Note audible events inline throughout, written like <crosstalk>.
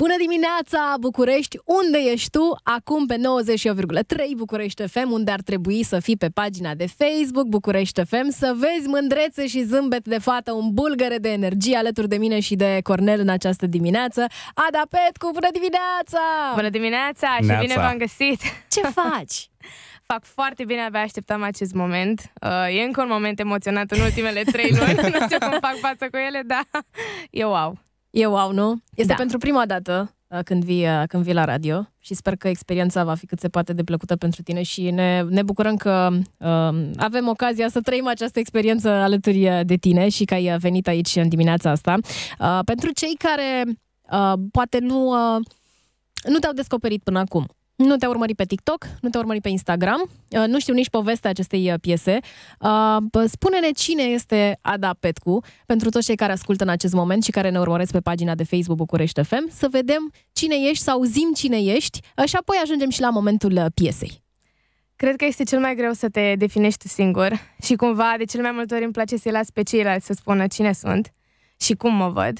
Bună dimineața, București! Unde ești tu? Acum pe 98,3 București FM, unde ar trebui să fii pe pagina de Facebook București FM, să vezi mândrețe și zâmbet de fată, un bulgăre de energie alături de mine și de Cornel în această dimineață. Ada Petcu, bună dimineața! Bună dimineața și Neața. bine v-am găsit! Ce faci? <laughs> fac foarte bine, abia așteptam acest moment. Uh, e încă un moment emoționat în ultimele trei luni, <laughs> nu știu cum fac față cu ele, dar <laughs> eu wow. E wow, nu? Este da. pentru prima dată uh, când vii, uh, când vii la radio și sper că experiența va fi cât se poate de plăcută pentru tine și ne, ne bucurăm că um, avem ocazia să trăim această experiență alături uh, de tine și că ai venit aici în dimineața asta. Uh, pentru cei care uh, poate nu, uh, nu te-au descoperit până acum, nu te-a urmărit pe TikTok, nu te-a urmărit pe Instagram, uh, nu știu nici povestea acestei uh, piese. Uh, spune-ne cine este Ada Petcu, pentru toți cei care ascultă în acest moment și care ne urmăresc pe pagina de Facebook București FM, să vedem cine ești, să auzim cine ești și apoi ajungem și la momentul piesei. Cred că este cel mai greu să te definești singur și cumva de cel mai multe ori îmi place să-i las pe ceilalți să spună cine sunt și cum mă văd.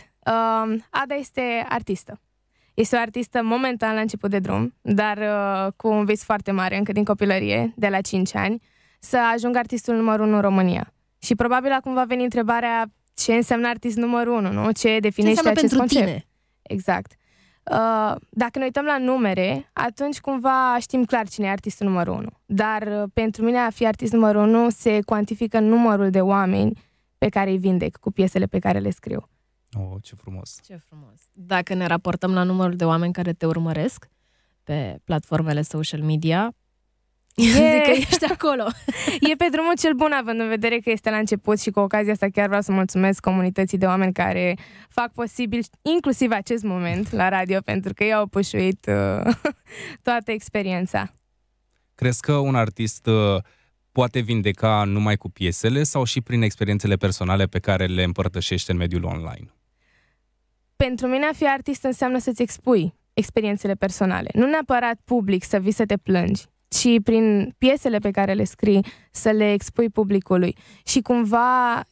Ada este artistă este o artistă momentan la început de drum, dar uh, cu un vis foarte mare încă din copilărie, de la 5 ani, să ajungă artistul numărul 1 în România. Și probabil acum va veni întrebarea ce înseamnă artist numărul 1, nu? Ce definește ce acest concept? Tine? Exact. Uh, dacă ne uităm la numere, atunci cumva știm clar cine e artistul numărul 1. Dar uh, pentru mine a fi artist numărul 1 se cuantifică numărul de oameni pe care îi vindec cu piesele pe care le scriu. Oh, ce frumos! Ce frumos! Dacă ne raportăm la numărul de oameni care te urmăresc pe platformele social media, <laughs> E... Zic că ești acolo. <laughs> e pe drumul cel bun, având în vedere că este la început și cu ocazia asta chiar vreau să mulțumesc comunității de oameni care fac posibil inclusiv acest moment la radio, pentru că ei au pușuit uh, <laughs> toată experiența. Crezi că un artist uh, poate vindeca numai cu piesele sau și prin experiențele personale pe care le împărtășește în mediul online? pentru mine a fi artist înseamnă să-ți expui experiențele personale. Nu neapărat public să vii să te plângi, ci prin piesele pe care le scrii să le expui publicului. Și cumva,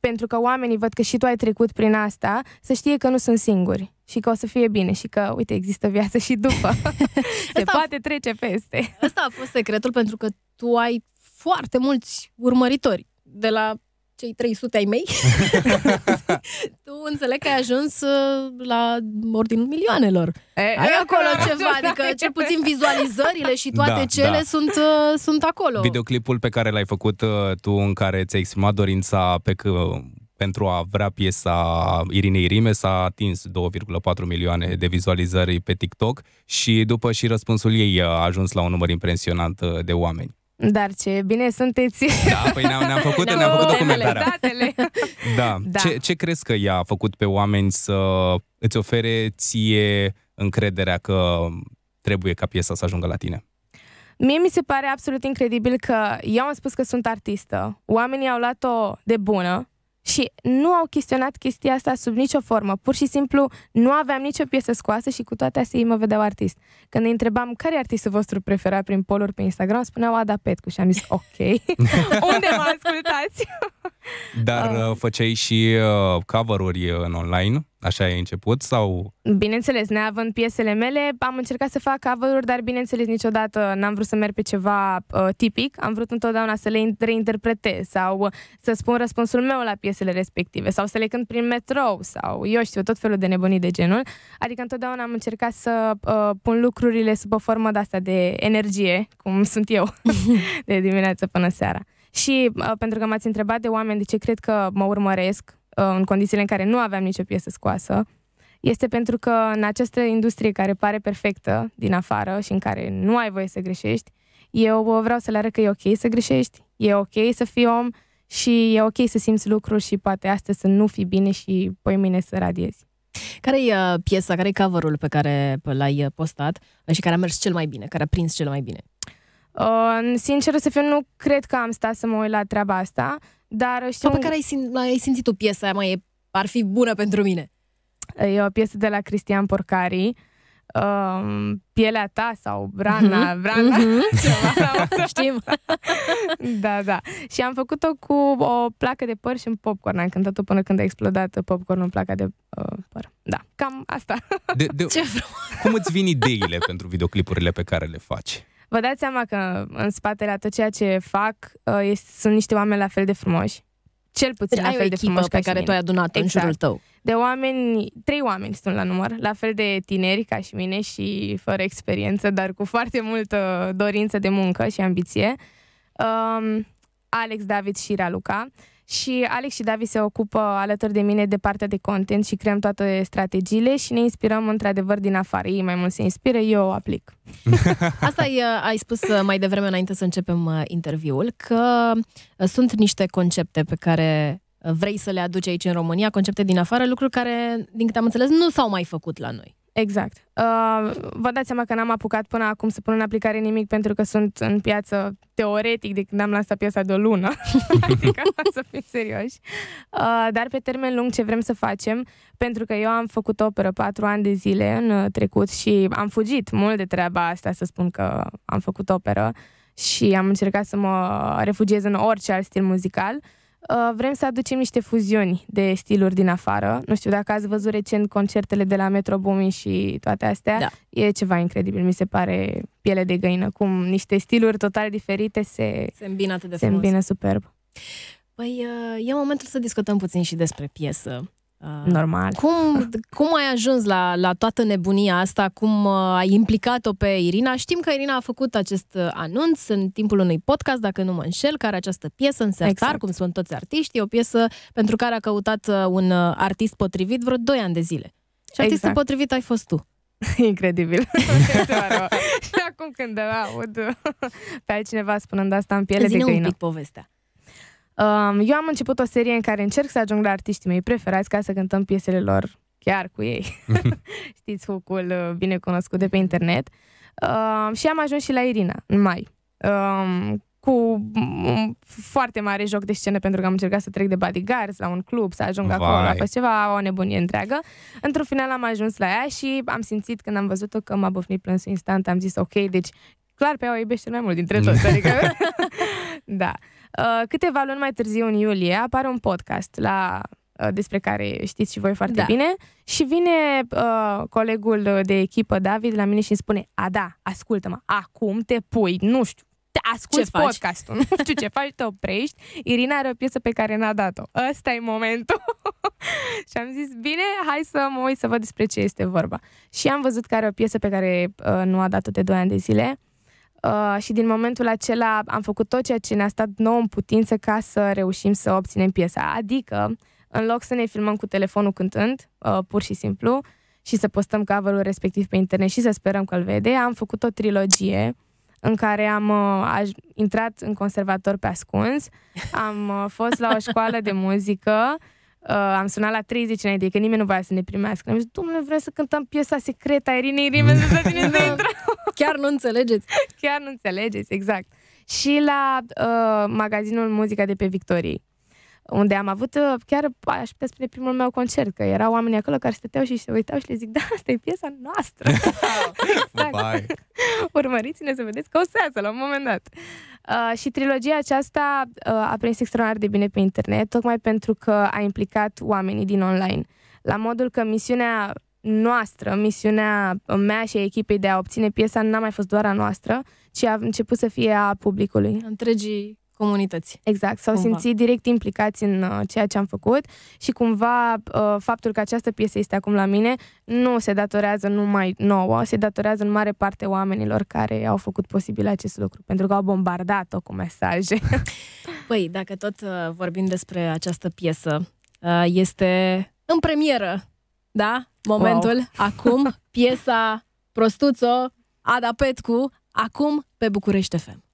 pentru că oamenii văd că și tu ai trecut prin asta, să știe că nu sunt singuri și că o să fie bine și că, uite, există viață și după. <laughs> Se asta poate trece peste. Asta a fost secretul pentru că tu ai foarte mulți urmăritori de la cei 300 ai mei, <laughs> tu înțeleg că ai ajuns uh, la ordinul milioanelor. E, ai acolo e, ceva, <laughs> adică cel puțin vizualizările și toate da, cele da. Sunt, uh, sunt acolo. Videoclipul pe care l-ai făcut uh, tu, în care ți-ai exprimat dorința pe că pentru a vrea piesa Irinei Rime s-a atins 2,4 milioane de vizualizări pe TikTok și după și răspunsul ei a ajuns la un număr impresionant de oameni. Dar ce bine sunteți! Da, păi ne-am, ne-am făcut, ne-am, făcut documentarea. Datele. Da. da. Ce, ce crezi că i a făcut pe oameni să îți ofere ție încrederea că trebuie ca piesa să ajungă la tine? Mie mi se pare absolut incredibil că eu am spus că sunt artistă. Oamenii au luat-o de bună și nu au chestionat chestia asta sub nicio formă. Pur și simplu nu aveam nicio piesă scoasă și cu toate astea ei mă vedeau artist. Când îi întrebam care e artistul vostru preferat prin poluri pe Instagram, spuneau Ada Petcu și am zis ok, <laughs> unde mă ascultați? Dar <laughs> uh. făceai și uh, cover-uri în online? Așa ai început sau... Bineînțeles, neavând piesele mele, am încercat să fac cover dar bineînțeles niciodată n-am vrut să merg pe ceva uh, tipic, am vrut întotdeauna să le reinterpretez sau să spun răspunsul meu la piesele respective sau să le cânt prin metrou sau eu știu, tot felul de nebunii de genul. Adică întotdeauna am încercat să uh, pun lucrurile sub o formă de asta de energie, cum <laughs> sunt eu, <laughs> de dimineață până seara. Și uh, pentru că m-ați întrebat de oameni de ce cred că mă urmăresc Uh, în condițiile în care nu aveam nicio piesă scoasă, este pentru că în această industrie care pare perfectă din afară și în care nu ai voie să greșești, eu uh, vreau să le arăt că e ok să greșești, e ok să fii om și e ok să simți lucruri și poate astăzi să nu fii bine și poi mâine să radiezi. Care e uh, piesa, care e coverul pe care l-ai postat și care a mers cel mai bine, care a prins cel mai bine? Uh, sincer să fiu, nu cred că am stat să mă uit la treaba asta. Dar știu... Sau pe care ai, sim- ai simțit o piesă aia, mai ar fi bună pentru mine. E o piesă de la Cristian Porcari, um, Pielea ta sau Brana, mm-hmm. Brana, mm-hmm. <laughs> ceva. <laughs> Știm. <laughs> da, da. Și am făcut-o cu o placă de păr și un popcorn. Am cântat-o până când a explodat popcornul în placa de uh, păr. Da, cam asta. De, de, Ce frumos. Cum îți vin ideile pentru videoclipurile pe care le faci? vă dați seama că în spatele a tot ceea ce fac uh, este, sunt niște oameni la fel de frumoși. Cel puțin deci la fel de frumoși pe care tu ai adunat exact. în jurul exact. tău. De oameni, trei oameni sunt la număr, la fel de tineri ca și mine și fără experiență, dar cu foarte multă dorință de muncă și ambiție. Um, Alex, David și Raluca. Uh, și Alex și Davi se ocupă alături de mine de partea de content și creăm toate strategiile și ne inspirăm într-adevăr din afară. Ei mai mult se inspiră, eu o aplic. <laughs> Asta ai, ai spus uh, mai devreme înainte să începem uh, interviul, că uh, sunt niște concepte pe care vrei să le aduci aici în România, concepte din afară, lucruri care, din câte am înțeles, nu s-au mai făcut la noi. Exact. Uh, vă dați seama că n-am apucat până acum să pun în aplicare nimic pentru că sunt în piață teoretic de când am lansat piața de o lună. <laughs> adică <laughs> să fim serioși. Uh, dar pe termen lung ce vrem să facem, pentru că eu am făcut operă patru ani de zile în uh, trecut și am fugit mult de treaba asta să spun că am făcut operă și am încercat să mă refugiez în orice alt stil muzical. Uh, Uh, vrem să aducem niște fuziuni de stiluri din afară. Nu știu dacă ați văzut recent concertele de la Metro Boomin și toate astea. Da. E ceva incredibil, mi se pare piele de găină, cum niște stiluri total diferite se, se îmbină atât de se frumos. îmbină superb. Păi, uh, e momentul să discutăm puțin și despre piesă. Ah. Normal. Cum, cum ai ajuns la, la toată nebunia asta? Cum uh, ai implicat-o pe Irina? Știm că Irina a făcut acest uh, anunț în timpul unui podcast, dacă nu mă înșel, care această piesă în sertar, exact. cum sunt toți artiștii, o piesă pentru care a căutat uh, un artist potrivit vreo 2 ani de zile. Și artistul exact. potrivit ai fost tu. <laughs> Incredibil. <laughs> și acum când aud pe altcineva spunând asta în piele Zine de găină. un pic povestea eu am început o serie în care încerc să ajung la artiștii mei preferați ca să cântăm piesele lor chiar cu ei. Mhm. <laughs> Știți hucul uh, bine cunoscut de pe internet. Um, și am ajuns și la Irina în mai. Um, cu un mm, foarte mare joc de scenă pentru că am încercat să trec de bodyguards la un club, să ajung Vai. acolo la ceva, o nebunie întreagă. Într-un final am ajuns la ea și am simțit când am văzut-o că m-a bufnit plânsul instant, am zis ok, deci clar pe ea o iubește mai mult dintre toți. <laughs> adică, <laughs> da. Uh, câteva luni mai târziu, în iulie, apare un podcast la uh, despre care știți și voi foarte da. bine. Și vine uh, colegul de echipă, David, la mine și îmi spune, a da, ascultă-mă, acum te pui, nu știu, te asculti ce podcastul, faci? nu știu ce faci, te oprești. Irina are o piesă pe care n-a dat-o. Ăsta e momentul. <laughs> și am zis, bine, hai să mă uit să văd despre ce este vorba. Și am văzut că are o piesă pe care uh, nu a dat-o de 2 ani de zile Uh, și din momentul acela am făcut tot ceea ce ne-a stat nou în putință ca să reușim să obținem piesa. Adică, în loc să ne filmăm cu telefonul cântând, uh, pur și simplu, și să postăm coverul respectiv pe internet și să sperăm că îl vede, am făcut o trilogie în care am uh, intrat în conservator pe ascuns, am uh, fost la o școală de muzică, Uh, am sunat la 30 înainte, că nimeni nu voia să ne primească. Am zis, domnule, vreau să cântăm piesa secretă a Irinei Rime, să să intrăm. <laughs> Chiar nu înțelegeți. <laughs> Chiar nu înțelegeți, exact. Și la uh, magazinul Muzica de pe Victorii, unde am avut, uh, chiar aș putea spune primul meu concert, că erau oameni acolo care stăteau și se uitau și le zic, da, asta e piesa noastră. <laughs> exact. Urmăriți-ne să vedeți că o iasă la un moment dat. Uh, și trilogia aceasta uh, a prins extraordinar de bine pe internet, tocmai pentru că a implicat oamenii din online. La modul că misiunea noastră, misiunea mea și a echipei de a obține piesa n-a mai fost doar a noastră, ci a început să fie a publicului. Întregii comunități. Exact, s-au cumva. simțit direct implicați în uh, ceea ce am făcut și cumva uh, faptul că această piesă este acum la mine nu se datorează numai nouă, se datorează în mare parte oamenilor care au făcut posibil acest lucru, pentru că au bombardat-o cu mesaje. <laughs> Păi, dacă tot uh, vorbim despre această piesă, uh, este în premieră, da? Momentul, wow. acum, <laughs> piesa Prostuțo, Ada Petcu, acum pe București FM.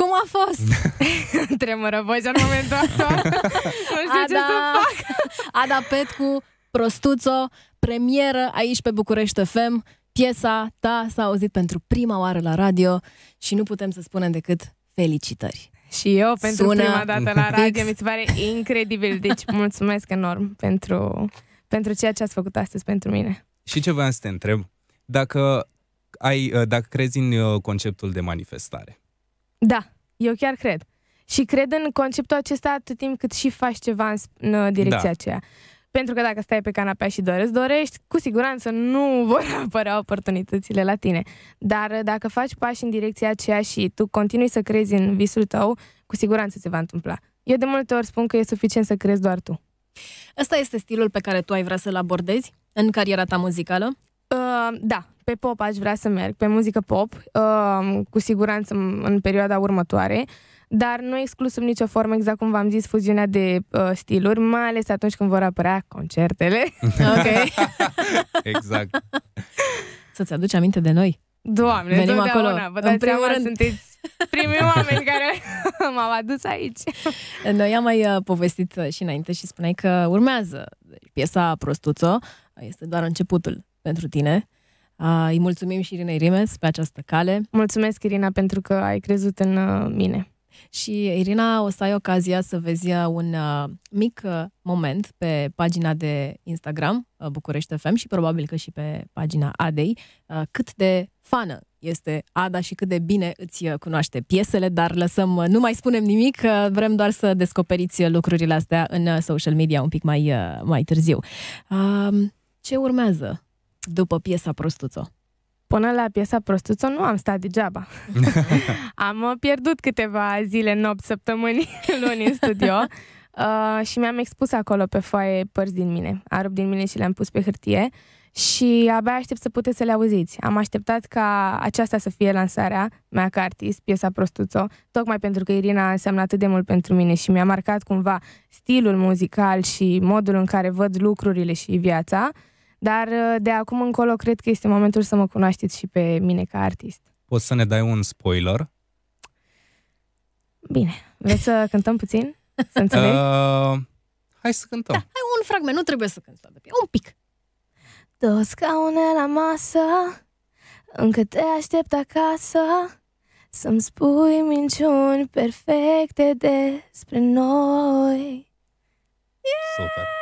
Cum a fost? <laughs> Tremură vocea în momentul ăsta. <laughs> nu știu Ada, ce să fac. <laughs> Ada Petcu, Prostuțo, premieră aici pe București FM. Piesa ta s-a auzit pentru prima oară la radio și nu putem să spunem decât felicitări. Și eu pentru Sună prima dată la radio, mi se pare incredibil. Deci mulțumesc enorm pentru, pentru ceea ce ați făcut astăzi pentru mine. Și ce voiam să te întreb, dacă, ai, dacă crezi în uh, conceptul de manifestare. Da, eu chiar cred. Și cred în conceptul acesta atât timp cât și faci ceva în, în uh, direcția da. aceea. Pentru că dacă stai pe canapea și dorești, dorești, cu siguranță nu <laughs> vor apărea oportunitățile la tine. Dar uh, dacă faci pași în direcția aceea și tu continui să crezi în visul tău, cu siguranță se va întâmpla. Eu de multe ori spun că e suficient să crezi doar tu. Ăsta este stilul pe care tu ai vrea să-l abordezi în cariera ta muzicală? da, pe pop aș vrea să merg, pe muzică pop, uh, cu siguranță în, în perioada următoare, dar nu exclus sub nicio formă, exact cum v-am zis, fuziunea de uh, stiluri, mai ales atunci când vor apărea concertele. <laughs> ok. exact. Să-ți aduci aminte de noi. Doamne, Venim acolo. Vă dați în primul rând. sunteți primii oameni care <laughs> m-au adus aici. <laughs> Noi am mai uh, povestit uh, și înainte și spuneai că urmează deci, piesa Prostuțo, uh, este doar începutul pentru tine. Uh, îi mulțumim și Irinei Rimes pe această cale. Mulțumesc, Irina, pentru că ai crezut în uh, mine. Și, Irina, o să ai ocazia să vezi uh, un uh, mic uh, moment pe pagina de Instagram uh, București FM și probabil că și pe pagina Adei, uh, cât de fană este Ada și cât de bine îți uh, cunoaște piesele, dar lăsăm, uh, nu mai spunem nimic, vrem doar să descoperiți lucrurile astea în social media un pic mai, mai târziu. Um, ce urmează? după piesa Prostuțo? Până la piesa Prostuțo nu am stat degeaba. <laughs> am uh, pierdut câteva zile, nopți, săptămâni, luni în studio <laughs> uh, și mi-am expus acolo pe foaie părți din mine. A rupt din mine și le-am pus pe hârtie și abia aștept să puteți să le auziți. Am așteptat ca aceasta să fie lansarea mea ca artist, piesa Prostuțo, tocmai pentru că Irina a însemnat atât de mult pentru mine și mi-a marcat cumva stilul muzical și modul în care văd lucrurile și viața. Uh, dar uh, de acum încolo cred că este momentul să mă cunoașteți și pe mine ca artist. Poți să ne dai un spoiler? Bine. Vreți să cântăm puțin? Să <laughs> înțeleg? Uh, hai să cântăm. Da, hai un fragment, nu trebuie să cântăm. toată. Un pic. Două scaune la masă, încă te aștept acasă, să-mi spui minciuni perfecte despre noi. Yeah! Super!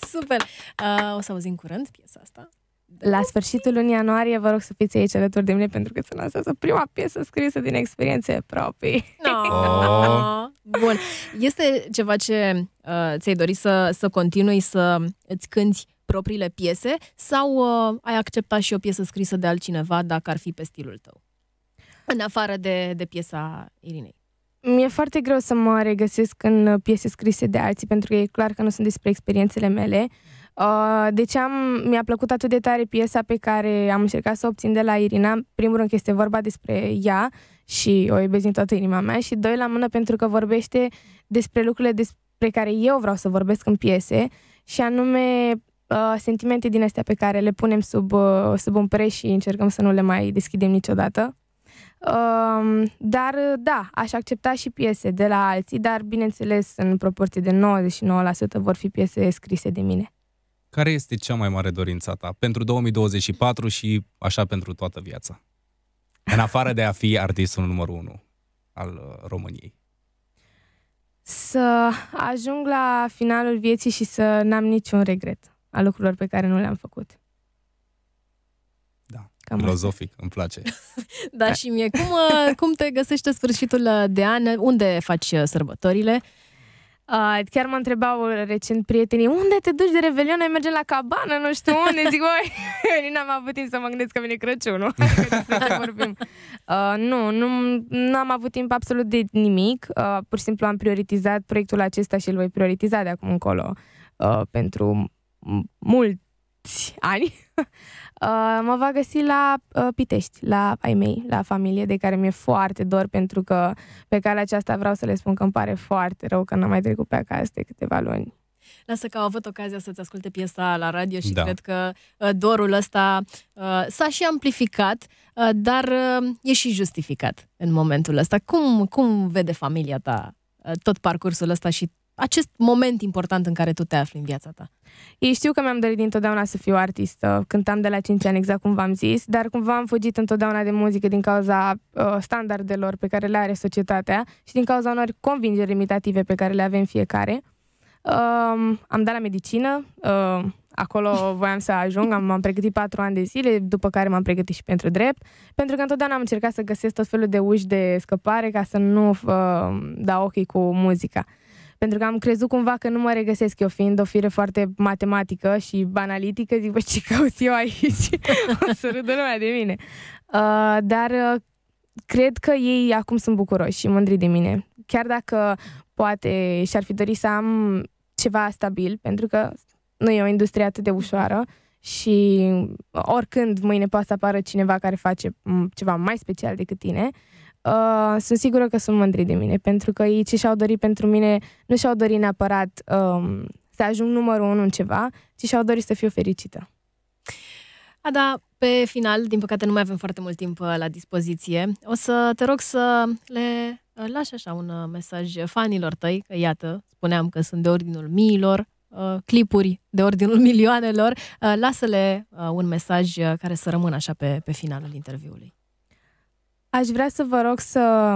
Super! Uh, o să auzim curând piesa asta. Da. La sfârșitul lunii ianuarie vă rog să fiți aici alături de mine pentru că se lansează prima piesă scrisă din experiențe proprii. No. <laughs> Oh. Bun. Este ceva ce uh, ți-ai dorit să, să continui să îți cânti propriile piese sau uh, ai acceptat și o piesă scrisă de altcineva dacă ar fi pe stilul tău? În afară de, de piesa Irinei. Mi-e foarte greu să mă regăsesc în uh, piese scrise de alții, pentru că e clar că nu sunt despre experiențele mele. Uh, deci am, mi-a plăcut atât de tare piesa pe care am încercat să o obțin de la Irina. primul rând că este vorba despre ea și o iubesc din toată inima mea și doi la mână pentru că vorbește despre lucrurile despre care eu vreau să vorbesc în piese și anume uh, sentimente din astea pe care le punem sub, sub un preș și încercăm să nu le mai deschidem niciodată dar da, aș accepta și piese de la alții, dar bineînțeles în proporție de 99% vor fi piese scrise de mine. Care este cea mai mare dorința ta pentru 2024 și așa pentru toată viața? În afară de a fi artistul numărul 1 al uh, României. Să ajung la finalul vieții și să n-am niciun regret a lucrurilor pe care nu le-am făcut. Cam Filozofic, asta. îmi place. <laughs> da, și mie. Cum, uh, cum te găsește sfârșitul uh, de an? Unde faci uh, sărbătorile? Uh, chiar mă întrebau recent prietenii, unde te duci de Revelion? Ai merge la cabană, nu știu unde. Zic, băi, eu n-am avut timp să mă gândesc că vine Crăciunul. <laughs> vorbim. Uh, nu, nu am avut timp absolut de nimic. Uh, pur și simplu am prioritizat proiectul acesta și îl voi prioritiza de acum încolo uh, pentru mult mulți ani, <laughs> uh, mă va găsi la uh, Pitești, la ai mei, la familie, de care mi-e foarte dor, pentru că pe calea aceasta vreau să le spun că îmi pare foarte rău că n-am mai trecut pe acasă de câteva luni. Lasă că au avut ocazia să-ți asculte piesa la radio și da. cred că uh, dorul ăsta s-a și amplificat, dar e și justificat în momentul ăsta. Cum, cum vede familia ta tot parcursul ăsta și acest moment important în care tu te afli în viața ta? Ei știu că mi-am dorit dintotdeauna să fiu artistă. Cântam de la 5 ani, exact cum v-am zis, dar cumva am fugit întotdeauna de muzică din cauza uh, standardelor pe care le are societatea și din cauza unor convingeri limitative pe care le avem fiecare. Uh, am dat la medicină, uh, acolo voiam să ajung, am, am pregătit patru ani de zile, după care m-am pregătit și pentru drept, pentru că întotdeauna am încercat să găsesc tot felul de uși de scăpare ca să nu uh, dau ochii cu muzica pentru că am crezut cumva că nu mă regăsesc eu, fiind o fire foarte matematică și analitică, zic, bă, ce caut eu aici? <laughs> o să râdă lumea de mine. Uh, dar uh, cred că ei acum sunt bucuroși și mândri de mine. Chiar dacă poate și-ar fi dorit să am ceva stabil, pentru că nu e o industrie atât de ușoară și oricând mâine poate să apară cineva care face ceva mai special decât tine, uh, Uh, sunt sigură că sunt mândri de mine, pentru că ei ce și-au dorit pentru mine, nu și-au dorit neapărat um, să ajung numărul unu în ceva, ci și-au dorit să fiu fericită. A, da, pe final, din păcate nu mai avem foarte mult timp uh, la dispoziție. O să te rog să le uh, lași așa un uh, mesaj fanilor tăi, că iată, spuneam că sunt de ordinul miilor, clipuri de ordinul milioanelor. Lasă-le un mesaj care să rămână așa pe, pe finalul interviului. Aș vrea să vă rog să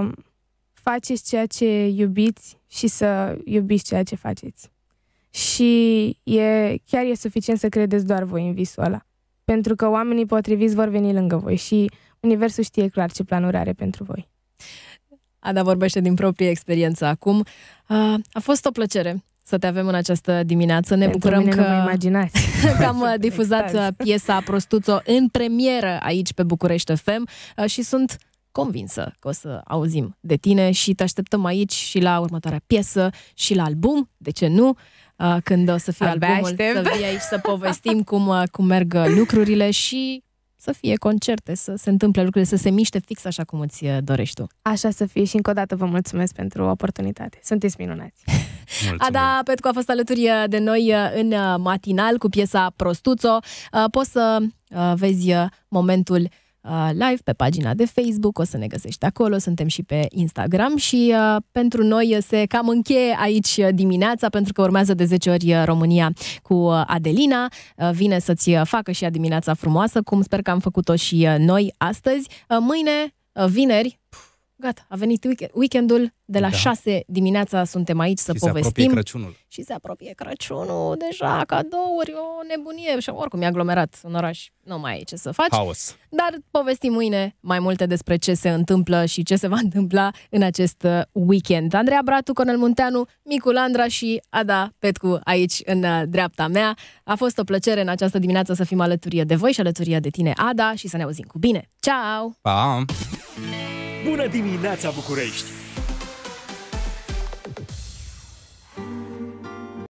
faceți ceea ce iubiți și să iubiți ceea ce faceți. Și e, chiar e suficient să credeți doar voi în visul ăla. Pentru că oamenii potriviți vor veni lângă voi și Universul știe clar ce planuri are pentru voi. Ada vorbește din proprie experiență acum. A fost o plăcere să te avem în această dimineață. Ne Pentru bucurăm că, nu imaginați. <laughs> că am difuzat piesa Prostuțo în premieră aici pe București FM și sunt convinsă că o să auzim de tine și te așteptăm aici și la următoarea piesă și la album, de ce nu, uh, când o să fie Abia albumul, aștept. să vii aici să povestim <laughs> cum, uh, cum merg uh, lucrurile și să fie concerte, să se întâmple lucrurile, să se miște fix așa cum îți dorești tu. Așa să fie și încă o dată vă mulțumesc pentru oportunitate. Sunteți minunați! <laughs> Mulțumim. Ada Petcu a fost alături de noi în matinal cu piesa Prostuțo. Poți să vezi momentul Uh, live pe pagina de Facebook, o să ne găsești acolo, suntem și pe Instagram și uh, pentru noi se cam încheie aici uh, dimineața pentru că urmează de 10 ori uh, România cu Adelina. Uh, vine să-ți facă și ea dimineața frumoasă, cum sper că am făcut-o și noi astăzi. Uh, mâine, vineri, Gata, a venit weekendul, de la da. 6 dimineața suntem aici să și povestim. Și se apropie Crăciunul. Și se apropie Crăciunul, deja cadouri, o nebunie și oricum e aglomerat în oraș, nu mai e ce să faci. Haos. Dar povestim mâine mai multe despre ce se întâmplă și ce se va <laughs> întâmpla în acest weekend. Andreea Bratu, Conel Munteanu, micul Andra și Ada Petcu aici în dreapta mea. A fost o plăcere în această dimineață să fim alături de voi și alături de tine, Ada, și să ne auzim cu bine. Ciao! Pa! Bună dimineața, București!